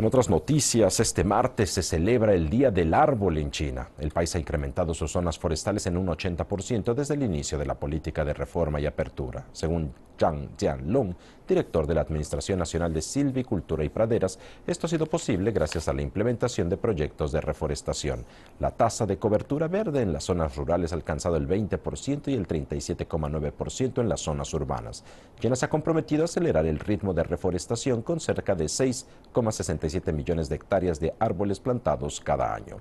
En otras noticias, este martes se celebra el Día del Árbol en China. El país ha incrementado sus zonas forestales en un 80% desde el inicio de la política de reforma y apertura, según Zhang Jianlong, director de la Administración Nacional de Silvicultura y Praderas, esto ha sido posible gracias a la implementación de proyectos de reforestación. La tasa de cobertura verde en las zonas rurales ha alcanzado el 20% y el 37,9% en las zonas urbanas. quienes se ha comprometido a acelerar el ritmo de reforestación con cerca de 6,67 millones de hectáreas de árboles plantados cada año.